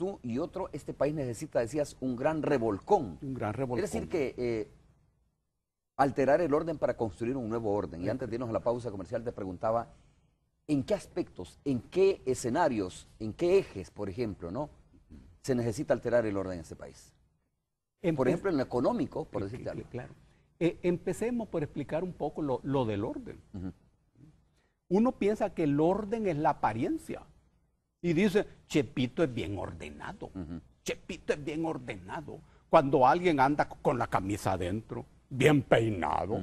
tú y otro, este país necesita, decías, un gran revolcón. Un gran revolcón. Es decir, que eh, alterar el orden para construir un nuevo orden. Y antes de irnos a la pausa comercial te preguntaba, ¿en qué aspectos, en qué escenarios, en qué ejes, por ejemplo, no se necesita alterar el orden en este país? por ejemplo, en lo económico, por eh, decirte algo. Claro. Eh, empecemos por explicar un poco lo, del orden. Uno piensa que el orden es la apariencia. Y dice, Chepito es bien ordenado. Chepito es bien ordenado. Cuando alguien anda con la camisa adentro, bien peinado,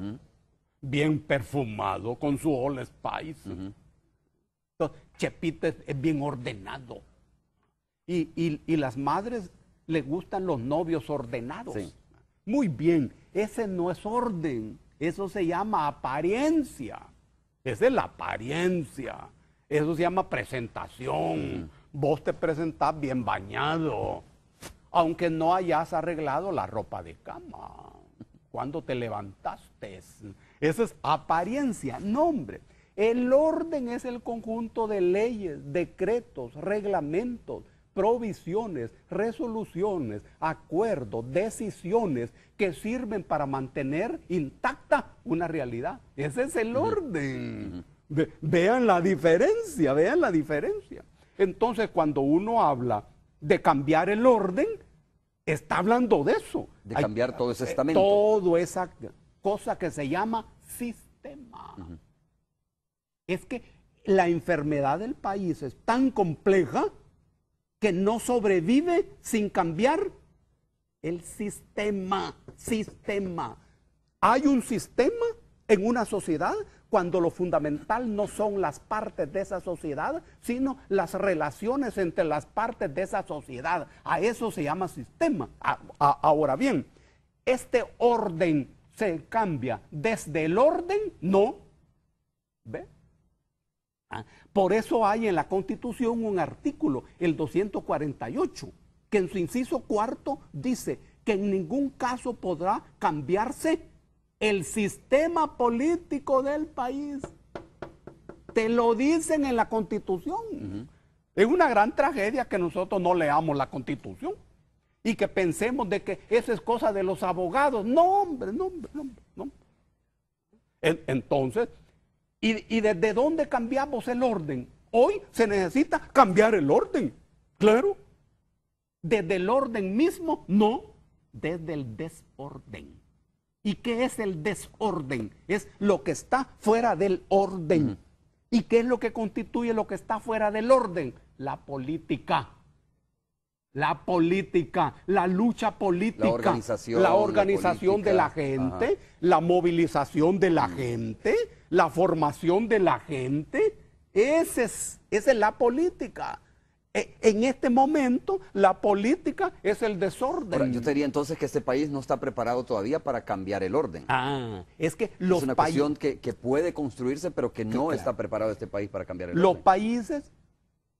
bien perfumado, con su All Spice. Entonces, Chepito es, bien ordenado. Y, y, las madres le gustan los novios ordenados. Muy bien, ese no es orden, eso se llama apariencia. Esa es la apariencia. Eso se llama presentación. Vos te presentás bien bañado, aunque no hayas arreglado la ropa de cama. Cuando te levantaste. Esa es apariencia, nombre. El orden es el conjunto de leyes, decretos, reglamentos, provisiones, resoluciones, acuerdos, decisiones que sirven para mantener intacta una realidad. Ese es el orden vean la diferencia, vean la diferencia. Entonces, cuando uno habla de cambiar el orden, está hablando de eso. De cambiar todo ese eh, estamento. Todo esa cosa que se llama sistema. Es que la enfermedad del país es tan compleja que no sobrevive sin cambiar el sistema. Sistema. Hay un sistema en una sociedad cuando lo fundamental no son las partes de esa sociedad, sino las relaciones entre las partes de esa sociedad. A eso se llama sistema. ahora bien, este orden se cambia desde el orden, no. ¿Ve? Ah, por eso hay en la Constitución un artículo, el 248, que en su inciso cuarto dice que en ningún caso podrá cambiarse el sistema político del país. Te lo dicen en la constitución. Es una gran tragedia que nosotros no leamos la constitución y que pensemos de que eso es cosa de los abogados. No, hombre, no, hombre, no. no. Entonces, ¿y, ¿y desde dónde cambiamos el orden? Hoy se necesita cambiar el orden, claro. Desde el orden mismo, no, desde el desorden. ¿Y qué es el desorden? Es lo que está fuera del orden. ¿Y qué es lo que constituye lo que está fuera del orden? La política. La política, la lucha política, la organización, la organización de la gente, la movilización de la gente, la formación de la gente. es, esa es la política. E, en este momento, la política es el desorden. yo te diría entonces que este país no está preparado todavía para cambiar el orden. Ah, es que los una cuestión que, puede construirse, pero que no está preparado este país para cambiar el orden. Los países,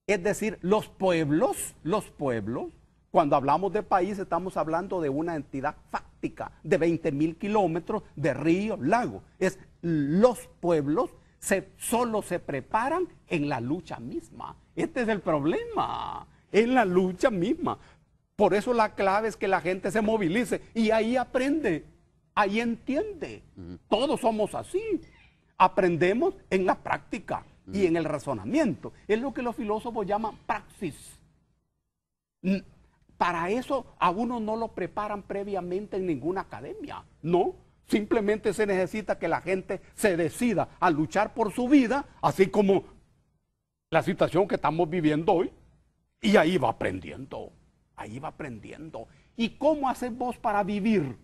es decir, los pueblos, los pueblos, cuando hablamos de país estamos hablando de una entidad fáctica de 20 mil kilómetros de río, lago. Es los pueblos solo se preparan en la lucha misma. Este es el problema, en la lucha misma. Por eso la clave es que la gente se movilice y ahí aprende, ahí entiende. Todos somos así. Aprendemos en la práctica y en el razonamiento. Es lo que los filósofos llaman praxis. Para eso a uno no lo preparan previamente en ninguna academia, ¿no? Simplemente se necesita que la gente se decida a luchar por su vida, así como la situación que estamos viviendo hoy. Y ahí va aprendiendo, ahí va aprendiendo. ¿Y cómo haces vos para vivir?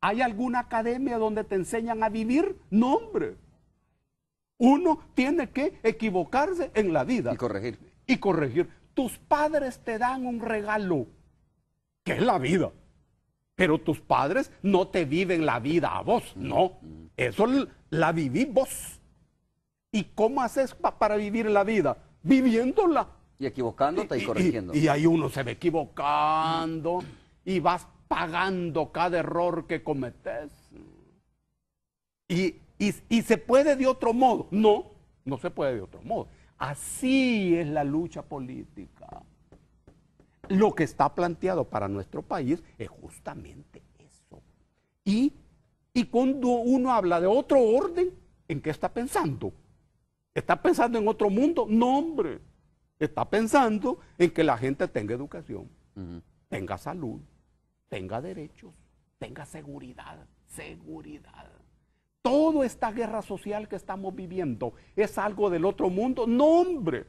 ¿Hay alguna academia donde te enseñan a vivir? No, hombre. Uno tiene que equivocarse en la vida. Y corregir. Y corregir. Tus padres te dan un regalo, que es la vida pero tus padres no te viven la vida a vos, no. Eso la viví vos. ¿Y cómo haces para vivir la vida? Viviéndola. Y equivocándote y, corrigiéndote. corrigiendo. Y, ahí uno se ve equivocando y vas pagando cada error que cometes. Y, y se puede de otro modo. No, no se puede de otro modo. Así es la lucha política lo que está planteado para nuestro país es justamente eso. Y, cuando uno habla de otro orden, ¿en qué está pensando? ¿Está pensando en otro mundo? No, hombre. Está pensando en que la gente tenga educación, tenga salud, tenga derechos, tenga seguridad, seguridad. Toda esta guerra social que estamos viviendo es algo del otro mundo. No, hombre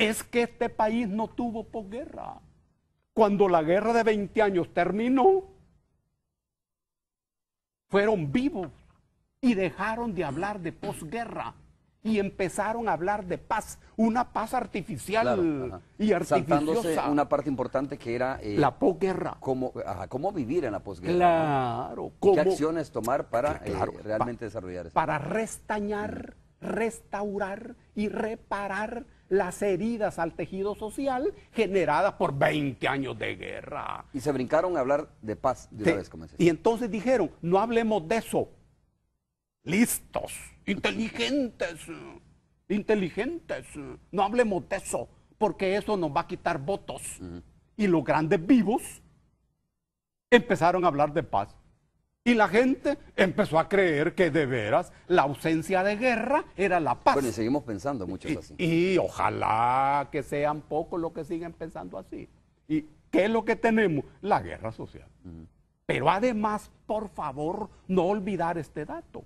es que este país no tuvo posguerra. Cuando la guerra de 20 años terminó, fueron vivos y dejaron de hablar de posguerra y empezaron a hablar de paz, una paz artificial y artificiosa. Saltándose una parte importante que era... Eh, la posguerra. Cómo, cómo vivir en la posguerra. Claro. ¿Qué acciones tomar para eh, realmente desarrollar eso? Para restañar, restaurar y reparar las heridas al tejido social generadas por 20 años de guerra. Y se brincaron a hablar de paz de una vez, Y entonces dijeron, no hablemos de eso. Listos, inteligentes, inteligentes, no hablemos de eso, porque eso nos va a quitar votos. Y los grandes vivos empezaron a hablar de paz. Y la gente empezó a creer que de veras la ausencia de guerra era la paz. Bueno, y seguimos pensando mucho así. Y ojalá que sean pocos los que siguen pensando así. ¿Y qué es lo que tenemos? La guerra social. Pero además, por favor, no olvidar este dato.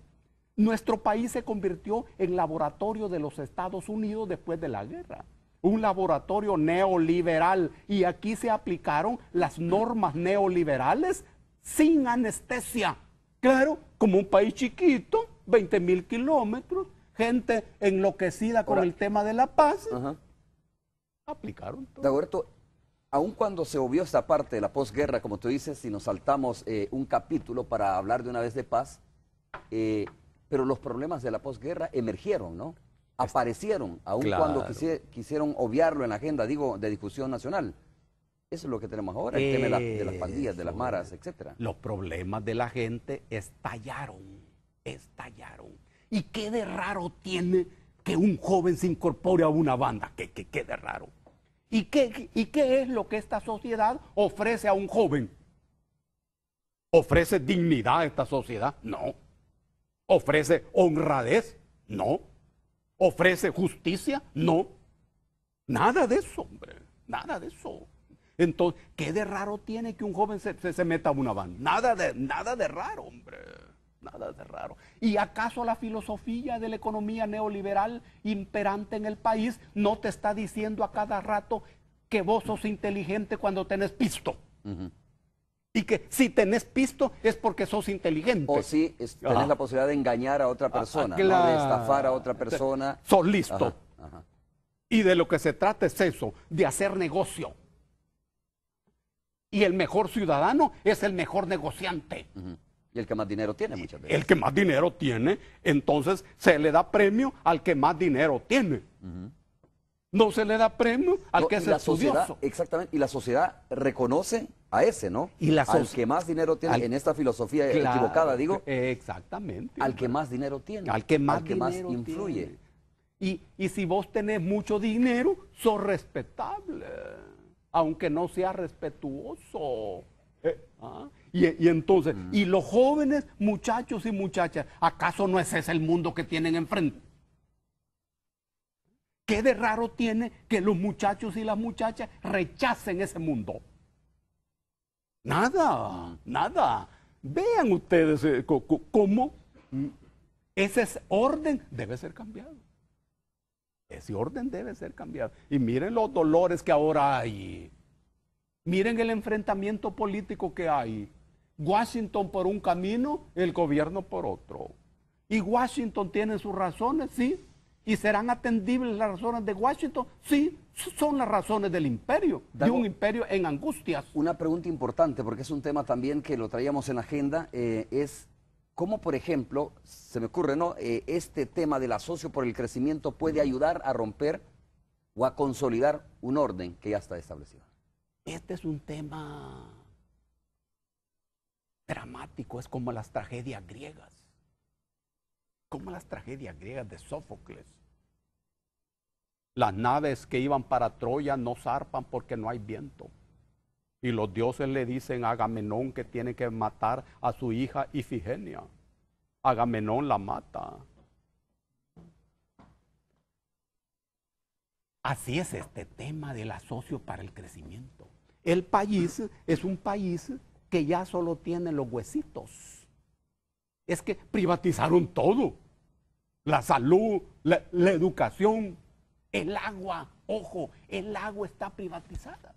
Nuestro país se convirtió en laboratorio de los Estados Unidos después de la guerra un laboratorio neoliberal y aquí se aplicaron las normas neoliberales sin anestesia. Claro, como un país chiquito, 20 mil kilómetros, gente enloquecida con el tema de la paz, aplicaron todo. Dagoberto, aun cuando se obvió esta parte de la posguerra, como tú dices, si nos saltamos eh, un capítulo para hablar de una vez de paz, eh, pero los problemas de la posguerra emergieron, ¿no? Aparecieron, aun cuando quisieron obviarlo en la agenda, digo, de discusión nacional. Eso es lo que tenemos ahora, el tema de, las pandillas, de las maras, etcétera. Los problemas de la gente estallaron, estallaron. ¿Y qué de raro tiene que un joven se incorpore a una banda? ¿Qué, qué, de raro? ¿Y qué, ¿Y qué es lo que esta sociedad ofrece a un joven? ¿Ofrece dignidad a esta sociedad? No. ¿Ofrece honradez? No. ¿Ofrece justicia? No. Nada de eso, hombre. Nada de eso. Entonces, ¿qué de raro tiene que un joven se, meta a una banda? Nada de, nada de raro, hombre. Nada de raro. ¿Y acaso la filosofía de la economía neoliberal imperante en el país no te está diciendo a cada rato que vos sos inteligente cuando tenés pisto? Y que si tenés pisto es porque sos inteligente. O si tenés la posibilidad de engañar a otra ah, ah, persona, de estafar a otra persona. Sos listo. y de lo que se trata es eso, de hacer negocio. Y el mejor ciudadano es el mejor negociante. Y el que más dinero tiene muchas veces. El que más dinero tiene, entonces se le da premio al que más dinero tiene. No se le da premio al que es la estudioso. exactamente, y la sociedad reconoce a ese, ¿no? Y la al que más dinero tiene, en esta filosofía equivocada, digo. Exactamente. Al que más dinero tiene. Al que más, al que más influye. Y, y si vos tenés mucho dinero, sos respetable aunque no sea respetuoso. Eh. Ah, y, entonces, y los jóvenes muchachos y muchachas, ¿acaso no es ese el mundo que tienen enfrente? ¿Qué de raro tiene que los muchachos y las muchachas rechacen ese mundo? Nada, nada. Vean ustedes eh, cómo mm, ese orden debe ser cambiado. Ese orden debe ser cambiado. Y miren los dolores que ahora hay. Miren el enfrentamiento político que hay. Washington por un camino, el gobierno por otro. Y Washington tiene sus razones, sí. ¿Y serán atendibles las razones de Washington? Sí, son las razones del imperio, de un imperio en angustias. Una pregunta importante, porque es un tema también que lo traíamos en la agenda, eh, es ¿Cómo, por ejemplo, se me ocurre, ¿no? Eh, este tema del asocio por el crecimiento puede ayudar a romper o a consolidar un orden que ya está establecido. Este es un tema dramático, es como las tragedias griegas, como las tragedias griegas de Sófocles. Las naves que iban para Troya no zarpan porque no hay viento. Y los dioses le dicen a Agamenón que tiene que matar a su hija Ifigenia. Agamenón la mata. Así es este tema del asocio para el crecimiento. El país es un país que ya solo tiene los huesitos. Es que privatizaron todo. La salud, la, la educación, el agua. Ojo, el agua está privatizada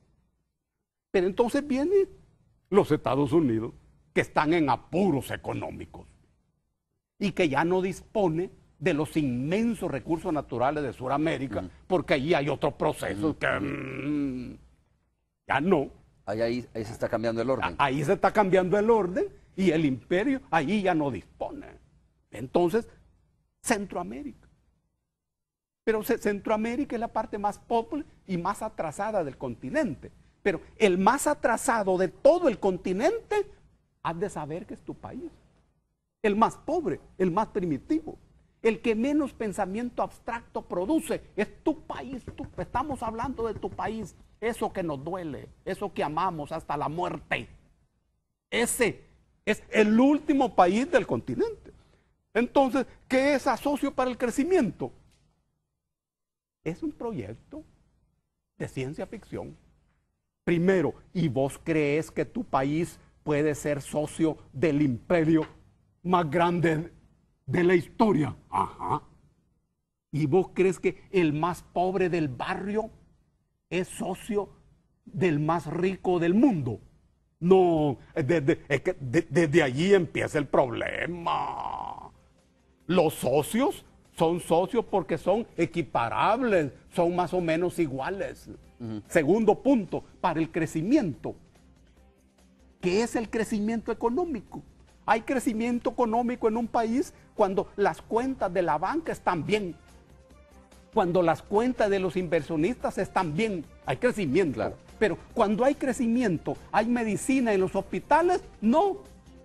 entonces vienen los Estados Unidos, que están en apuros económicos y que ya no dispone de los inmensos recursos naturales de Sudamérica, mm. porque ahí hay otro proceso mm. que mm, ya no. ahí, se está cambiando el orden. Ahí se está cambiando el orden y el imperio ahí ya no dispone. Entonces, Centroamérica. Pero Centroamérica es la parte más pobre y más atrasada del continente pero el más atrasado de todo el continente, has de saber que es tu país. El más pobre, el más primitivo, el que menos pensamiento abstracto produce, es tu país. estamos hablando de tu país, eso que nos duele, eso que amamos hasta la muerte. Ese es el último país del continente. Entonces, ¿qué es asocio para el crecimiento? Es un proyecto de ciencia ficción primero, y vos crees que tu país puede ser socio del imperio más grande de la historia. Ajá. ¿Y vos crees que el más pobre del barrio es socio del más rico del mundo? No, desde allí empieza el problema. Los socios son socios porque son equiparables, son más o menos iguales. Segundo punto, para el crecimiento. ¿Qué es el crecimiento económico? Hay crecimiento económico en un país cuando las cuentas de la banca están bien, cuando las cuentas de los inversionistas están bien, hay crecimiento. Pero cuando hay crecimiento, hay medicina en los hospitales, no.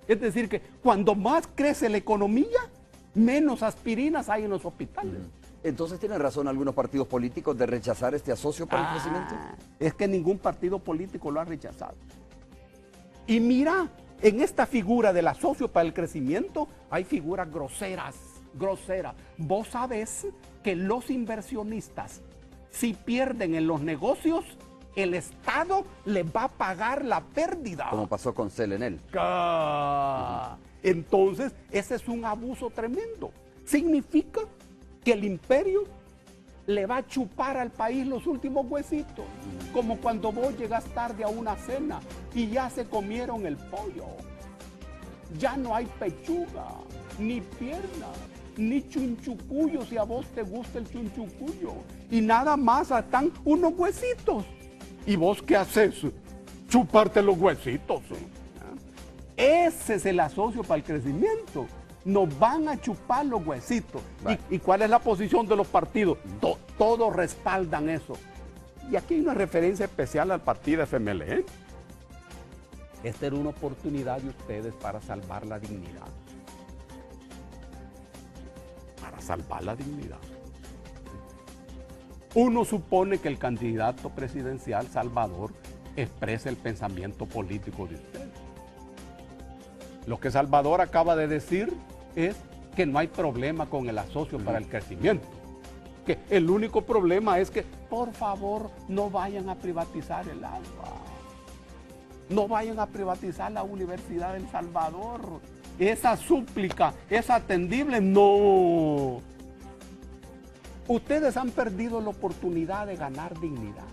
Es decir, que cuando más crece la economía, menos aspirinas hay en los hospitales. Entonces tienen razón algunos partidos políticos de rechazar este asocio para el ah. crecimiento. Es que ningún partido político lo ha rechazado. Y mira, en esta figura del asocio para el crecimiento hay figuras groseras, groseras. Vos sabés que los inversionistas, si pierden en los negocios, el Estado les va a pagar la pérdida. Como pasó con Selenel. entonces, ese es un abuso tremendo. Significa que el imperio le va a chupar al país los últimos huesitos, como cuando vos llegas tarde a una cena y ya se comieron el pollo. Ya no hay pechuga, ni pierna, ni chunchucuyo, si a vos te gusta el chunchucuyo. Y nada más están unos huesitos. ¿Y vos qué haces? Chuparte los huesitos. ¿Ah? Ese es el asocio para el crecimiento nos van a chupar los huesitos. ¿Y, cuál es la posición de los partidos? todos respaldan eso. Y aquí hay una referencia especial al partido FML. ¿eh? Esta era una oportunidad de ustedes para salvar la dignidad. Para salvar la dignidad. Uno supone que el candidato presidencial Salvador expresa el pensamiento político de ustedes. Lo que Salvador acaba de decir es que no hay problema con el asocio para el crecimiento. Que el único problema es que, por favor, no vayan a privatizar el agua. No vayan a privatizar la Universidad del Salvador. Esa súplica es atendible. No. Ustedes han perdido la oportunidad de ganar dignidad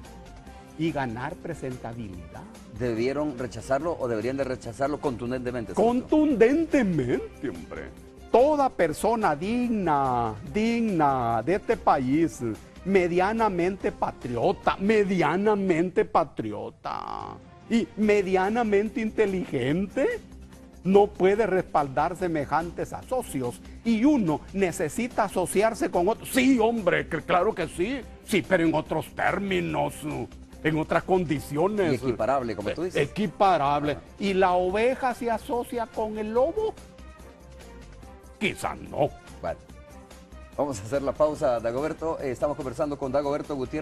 y ganar presentabilidad. ¿Debieron rechazarlo o deberían de rechazarlo contundentemente? Contundentemente, hombre toda persona digna, digna de este país, medianamente patriota, medianamente patriota y medianamente inteligente, no puede respaldar semejantes asocios y uno necesita asociarse con otro. Sí, hombre, claro que sí, sí, pero en otros términos, en otras condiciones. equiparable, como tú dices. Equiparable. Y la oveja se asocia con el lobo quizás no. Bueno, Vamos a hacer la pausa, Dagoberto. Eh, estamos conversando con Dagoberto Gutiérrez.